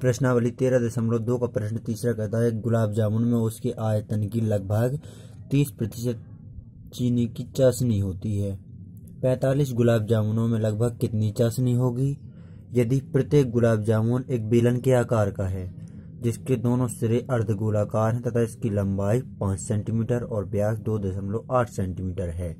प्रश्नावली तेरह दशमलव दो का प्रश्न तीसरा कहता है गुलाब जामुन में उसके आयतन की लगभग तीस प्रतिशत चीनी की चाशनी होती है पैंतालीस गुलाब जामुनों में लगभग कितनी चाशनी होगी यदि प्रत्येक गुलाब जामुन एक बेलन के आकार का है जिसके दोनों सिरे अर्धगोलाकार हैं तथा इसकी लंबाई पाँच सेंटीमीटर और ब्यास दो दशमलव आठ सेंटीमीटर है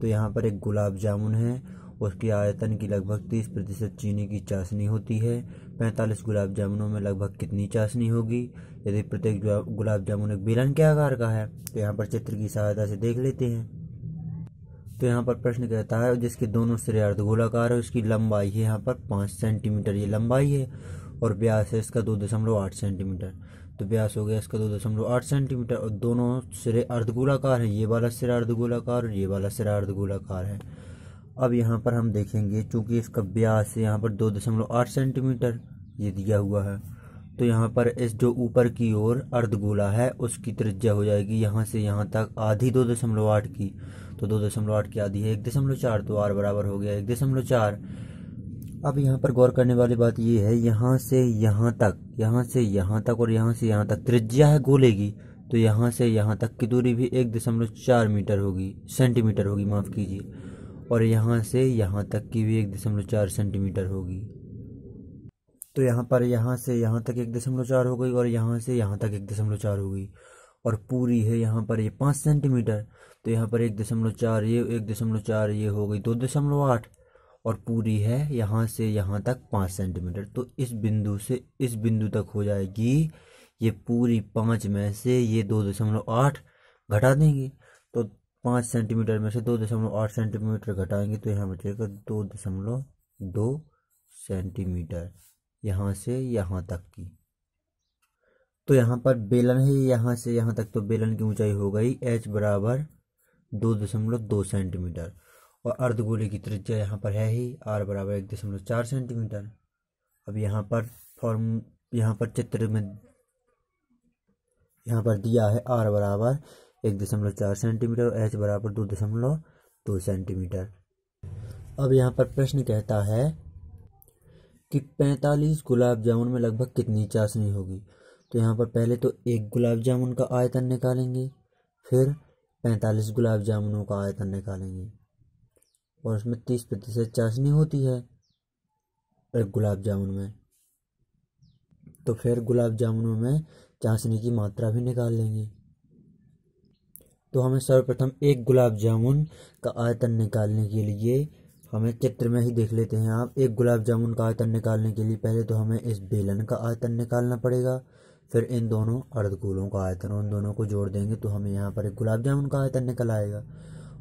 तो यहाँ पर एक गुलाब जामुन है उसके आयतन की लगभग तीस प्रतिशत चीनी की चाशनी होती है पैंतालीस गुलाब जामुनों में लगभग कितनी चाशनी होगी यदि प्रत्येक गुलाब जामुन एक बेलन के आकार का है तो यहाँ पर चित्र की सहायता से देख लेते हैं तो यहाँ पर प्रश्न कहता है जिसके दोनों सिरे अर्धगोलाकार है उसकी लंबाई है यहाँ पर पाँच सेंटीमीटर ये लंबाई है और ब्यास है इसका दो दशमलव आठ सेंटीमीटर तो ब्यास हो गया इसका दो दशमलव आठ सेंटीमीटर और दोनों सिरे अर्धगोलाकार हैं ये वाला सिरा अर्धगोलाकार और ये वाला सिरा अर्धगोलाकार है अब यहाँ पर हम देखेंगे चूंकि इसका ब्यास यहाँ पर दो दशमलव आठ सेंटीमीटर ये दिया हुआ है तो यहाँ पर इस जो ऊपर की ओर अर्धगोला है उसकी त्रिज्या हो जाएगी यहाँ से यहाँ तक आधी दो दशमलव आठ की तो दो दशमलव आठ की आधी है एक दशमलव चार तो आर बराबर हो गया एक दशमलव चार अब यहाँ पर गौर करने वाली बात यह है यहाँ से यहाँ तक यहाँ से यहाँ तक और यहाँ से यहाँ तक त्रिज्या है गोले की तो यहाँ से यहाँ तक की दूरी भी एक दशमलव चार मीटर होगी सेंटीमीटर होगी माफ़ कीजिए और यहाँ से यहाँ तक की भी एक दशमलव चार सेंटीमीटर होगी तो यहाँ पर यहाँ से यहाँ तक एक दशमलव चार हो गई और यहाँ से यहाँ तक एक दशमलव चार हो गई और पूरी है यहाँ पर ये पाँच सेंटीमीटर तो यहाँ पर एक दशमलव चार ये एक दशमलव चार ये हो गई दो दशमलव आठ और पूरी है यहाँ से यहाँ तक पाँच सेंटीमीटर तो इस बिंदु से इस बिंदु तक हो जाएगी ये पूरी पाँच में से ये दो दशमलव आठ घटा देंगे तो पाँच सेंटीमीटर में से दो दशमलव आठ सेंटीमीटर घटाएंगे तो यहाँ बचेगा दो दशमलव दो सेंटीमीटर यहाँ से यहाँ तक की तो यहाँ पर बेलन है यहाँ से यहाँ तक तो बेलन की ऊंचाई हो गई एच बराबर दो दशमलव दो सेंटीमीटर और अर्धगोले की त्रिज्या यहाँ पर है ही आर बराबर एक दशमलव चार सेंटीमीटर अब यहाँ पर फॉर्म यहाँ पर चित्र में यहाँ पर दिया है आर बराबर एक दशमलव चार सेंटीमीटर और एच बराबर दो दशमलव दो सेंटीमीटर अब यहाँ पर प्रश्न कहता है कि पैंतालीस गुलाब जामुन में लगभग कितनी चाशनी होगी तो यहाँ पर पहले तो एक गुलाब जामुन का आयतन निकालेंगे फिर पैंतालीस गुलाब जामुनों का आयतन निकालेंगे और उसमें तीस प्रतिशत चाशनी होती है एक गुलाब जामुन में तो फिर गुलाब जामुनों में चाशनी की मात्रा भी निकाल लेंगे तो हमें सर्वप्रथम एक गुलाब जामुन का आयतन निकालने के लिए हमें चित्र में ही देख लेते हैं आप एक गुलाब जामुन का आयतन निकालने के लिए पहले तो हमें इस बेलन का आयतन निकालना पड़ेगा फिर इन दोनों अर्धगोलों का आयतन उन दोनों को जोड़ देंगे तो हमें यहाँ पर एक गुलाब जामुन का आयतन निकल आएगा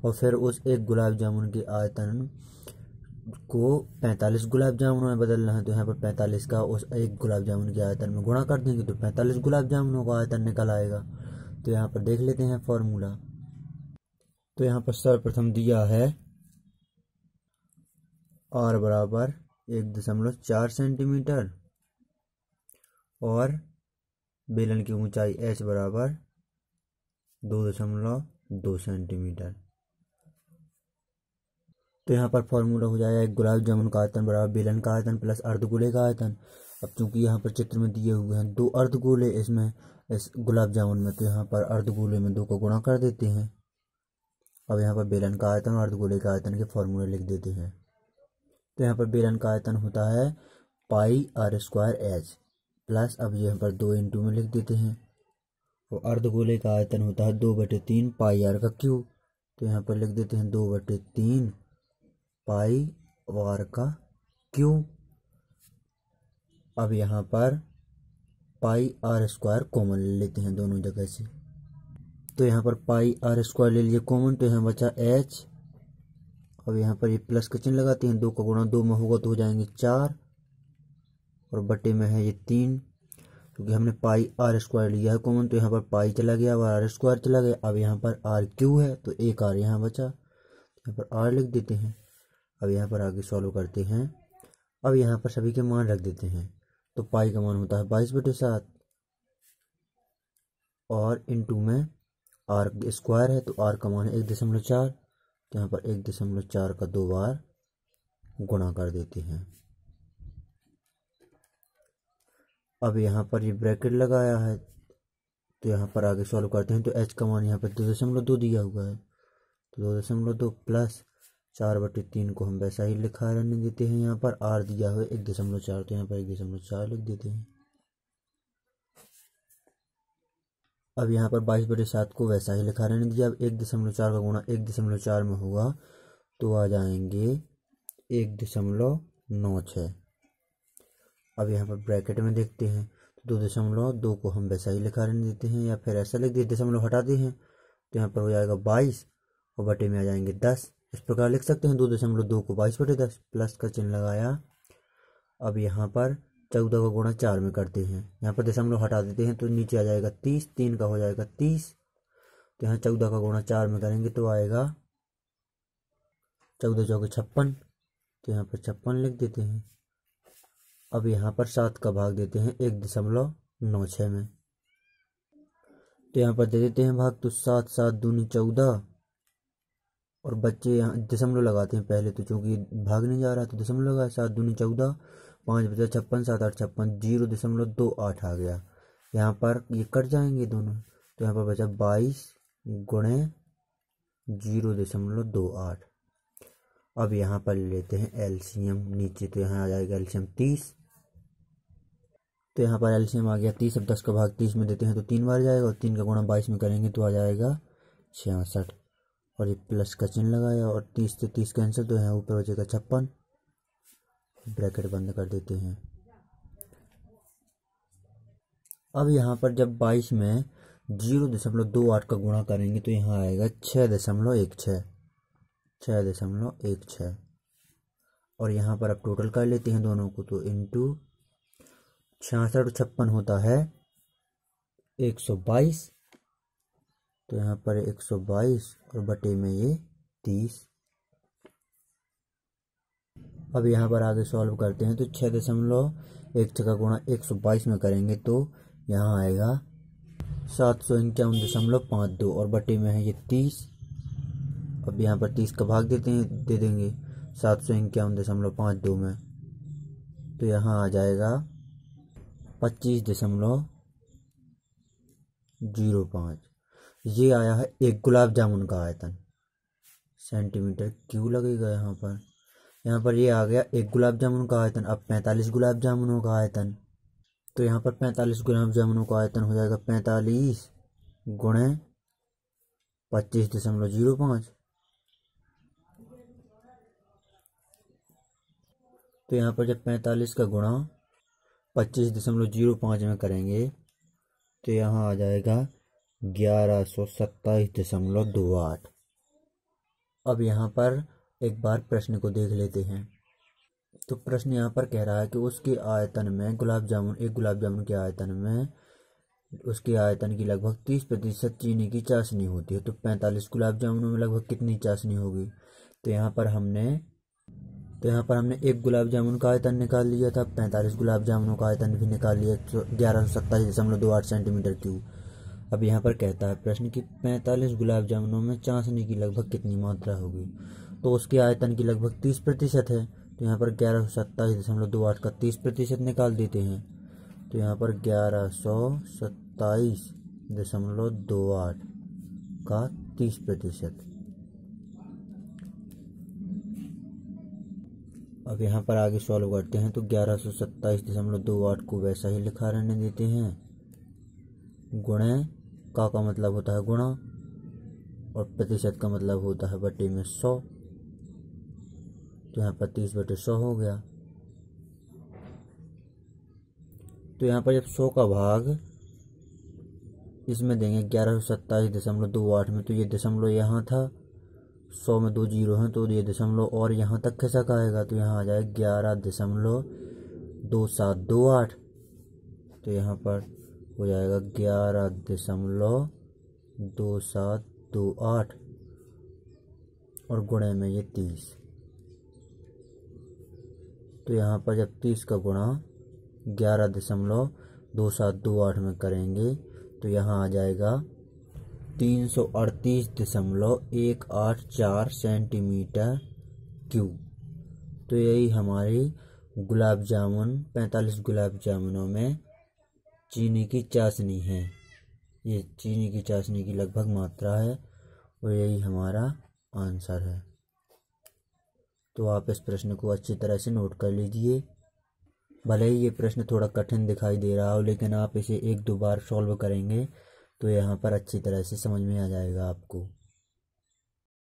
और फिर उस एक गुलाब जामुन के आयतन को पैंतालीस गुलाब जामुनों में बदलना है तो यहाँ पर पैंतालीस का उस एक गुलाब जामुन के आयतन में गुणा कर देंगे तो पैंतालीस गुलाब जामुनों का आयतन निकल आएगा तो यहाँ पर देख लेते हैं फॉर्मूला तो यहाँ पर सर्वप्रथम दिया है आर बराबर एक दशमलव चार सेंटीमीटर और बेलन की ऊंचाई एच बराबर दो दशमलव दो सेंटीमीटर तो यहाँ पर फॉर्मूला हो जाएगा गुलाब जामुन का आयतन बराबर बेलन का आयतन प्लस अर्धगोले का आयतन अब चूंकि यहाँ पर चित्र में दिए हुए हैं दो अर्धगोले इसमें इस गुलाब जामुन में तो यहाँ पर अर्धगोले में दो को गुणा कर देते हैं अब यहाँ पर बेलन का आयतन और अर्धगोले का आयतन के फॉर्मूले लिख देते हैं तो यहाँ पर बेलन का आयतन होता है pi r square h plus अब यहाँ पर दो इंटू में लिख देते हैं और अर्धगोले का आयतन होता है दो बटे तीन पाई आर का क्यू तो यहाँ पर लिख देते हैं दो बटे तीन पाई आर का क्यू अब यहाँ पर पाई आर स्क्वायर कॉमन ले लेते हैं दोनों जगह से तो यहाँ पर पाई आर स्क्वायर ले लिए कॉमन तो यहाँ बचा एच अब यहाँ पर ये प्लस का चिन्ह लगाते हैं दो का गुणा दो में होगा तो हो जाएंगे चार और बटे में है ये तीन क्योंकि हमने पाई आर स्क्वायर लिया है कॉमन तो यहाँ पर पाई चला गया अब आर स्क्वायर चला गया अब यहाँ पर आर क्यू है तो एक आर यहाँ बचा तो यहाँ पर आर लिख देते हैं अब यहाँ पर आगे सॉल्व करते हैं अब यहाँ पर सभी के मान रख देते हैं तो पाई का मान होता है बाईस बटे सात और इनटू में आर स्क्वायर है तो आर का मान एक दशमलव चार तो यहाँ पर एक दशमलव चार का दो बार गुणा कर देते हैं अब यहाँ पर ये यह ब्रैकेट लगाया है तो यहाँ पर आगे सॉल्व करते हैं तो एच का मान यहाँ पर दो दशमलव दो दिया हुआ है तो दो दशमलव दो प्लस चार बटे तीन को हम वैसा ही लिखा रहने देते हैं यहाँ पर आर दिया हुआ एक दशमलव चार तो यहाँ पर एक दशमलव चार लिख देते हैं अब यहाँ पर बाईस बटे सात को वैसा ही लिखा रहने दिया अब एक दशमलव चार का गुणा एक दशमलव चार में होगा तो आ जाएंगे एक दशमलव नौ छः अब यहाँ पर ब्रैकेट में देखते हैं तो दो दशमलव दो को हम वैसा ही लिखा रहने देते हैं या फिर ऐसा लिख दिए दशमलव हटाते हैं तो यहाँ पर हो जाएगा बाईस और बटे में आ जाएंगे दस इस प्रकार लिख सकते हैं दो दशमलव दो को बाईस बटे दस प्लस का चिन्ह लगाया अब यहाँ पर चौदह का गुणा चार में करते हैं यहाँ पर दशमलव हटा देते हैं तो नीचे आ जाएगा तीस तीन का हो जाएगा तीस तो यहाँ चौदह का गुणा चार में करेंगे तो आएगा चौदह चौके छप्पन तो यहाँ पर छप्पन लिख देते हैं अब यहाँ पर सात का भाग देते हैं एक दशमलव नौ छः में तो यहाँ पर दे देते हैं भाग तो सात सात दूनी चौदह और बच्चे यहाँ दशमलव लगाते हैं पहले तो चूँकि भागने जा रहा तो दशमलव लगाया सात दूनी चौदह पाँच बजे छप्पन सात आठ छप्पन जीरो दशमलव दो आठ आ गया यहाँ पर ये कट जाएंगे दोनों तो यहाँ पर बचा बाईस गुणे जीरो दशमलव दो आठ अब यहाँ पर लेते हैं एलसीएम नीचे तो यहाँ आ जाएगा एलसीएम तीस तो यहाँ पर एलसीएम आ गया तीस अब दस का भाग तीस में देते हैं तो तीन बार जाएगा और तीन का गुणा बाईस में करेंगे तो आ जाएगा छियासठ और ये प्लस का चिन्ह लगाया और तीस से तीस आंसर तो यहाँ ऊपर हो जाएगा छप्पन ब्रैकेट बंद कर देते हैं अब यहाँ पर जब बाईस में जीरो दशमलव दो आठ का गुणा करेंगे तो यहाँ आएगा छः दशमलव एक छः छः दशमलव एक छः और यहाँ पर आप टोटल कर लेते हैं दोनों को तो इंटू छियासठ छप्पन होता है एक सौ बाईस तो यहाँ पर एक सौ बाईस और बटे में ये तीस अब यहाँ पर आगे सॉल्व करते हैं तो छः दशमलव एक छः का गुणा एक सौ बाईस में करेंगे तो यहाँ आएगा सात सौ इक्यावन दशमलव पाँच दो और बटे में है ये तीस अब यहाँ पर तीस का भाग देते हैं दे देंगे सात सौ इक्यावन दशमलव पाँच दो में तो यहाँ आ जाएगा पच्चीस दशमलव जीरो पाँच ये आया है एक गुलाब जामुन का आयतन सेंटीमीटर क्यों लगेगा यहाँ पर यहाँ पर ये आ गया एक गुलाब जामुन का आयतन अब पैंतालीस गुलाब जामुनों का आयतन तो यहाँ पर पैंतालीस गुलाब जामुनों का आयतन हो जाएगा पैंतालीस गुणे पच्चीस दशमलव जीरो पाँच तो यहाँ पर जब पैंतालीस का गुणा पच्चीस दशमलव जीरो पाँच में करेंगे तो यहाँ आ जाएगा ग्यारह सौ सत्ताईस दशमलव दो आठ अब यहाँ पर एक बार प्रश्न को देख लेते हैं तो प्रश्न यहाँ पर कह रहा है कि उसके आयतन में गुलाब जामुन एक गुलाब जामुन के आयतन में उसके आयतन की लगभग तीस प्रतिशत चीनी की चाशनी होती है तो पैंतालीस गुलाब जामुनों में लगभग कितनी चाशनी होगी तो यहाँ पर हमने तो यहाँ पर हमने एक गुलाब जामुन का आयतन निकाल लिया था पैंतालीस गुलाब जामुनों का आयतन भी निकाल लिया ग्यारह सौ सत्ताईस दशमलव दो आठ सेंटीमीटर क्यूब अब यहाँ पर कहता है प्रश्न कि पैंतालीस गुलाब जामुनों में चाशनी की लगभग कितनी मात्रा होगी तो उसके आयतन की लगभग तीस प्रतिशत है तो यहाँ पर ग्यारह सौ सत्ताईस दशमलव दो आठ का तीस प्रतिशत निकाल देते हैं तो यहाँ पर ग्यारह सौ सत्ताईस दशमलव दो आठ का तीस प्रतिशत अब यहाँ पर आगे सॉल्व करते हैं तो ग्यारह सौ सत्ताईस दशमलव दो आठ को वैसा ही लिखा रहने देते हैं गुणे का का मतलब होता है गुणा और प्रतिशत का मतलब होता है बटे में सौ तो यहाँ पर तीस बटे सौ हो गया तो यहाँ पर जब सौ का भाग इसमें देंगे ग्यारह सौ सत्ताईस दशमलव दो आठ में तो ये दशमलव यहाँ था सौ में दो जीरो हैं तो ये दशमलव और यहाँ तक खिसक आएगा तो यहाँ आ जाएगा ग्यारह दशमलव दो सात दो आठ तो यहाँ पर हो जाएगा ग्यारह दशमलव दो सात दो आठ और गुणे में ये तीस तो यहाँ पर जब तीस का गुणा ग्यारह दशमलव दो सात दो आठ में करेंगे तो यहाँ आ जाएगा तीन सौ अड़तीस दशमलव एक आठ चार सेंटीमीटर क्यूब तो यही हमारी गुलाब जामुन पैंतालीस गुलाब जामुनों में चीनी की चाशनी है ये चीनी की चाशनी की लगभग मात्रा है और यही हमारा आंसर है तो आप इस प्रश्न को अच्छी तरह से नोट कर लीजिए भले ही ये प्रश्न थोड़ा कठिन दिखाई दे रहा हो लेकिन आप इसे एक दो बार सॉल्व करेंगे तो यहाँ पर अच्छी तरह से समझ में आ जाएगा आपको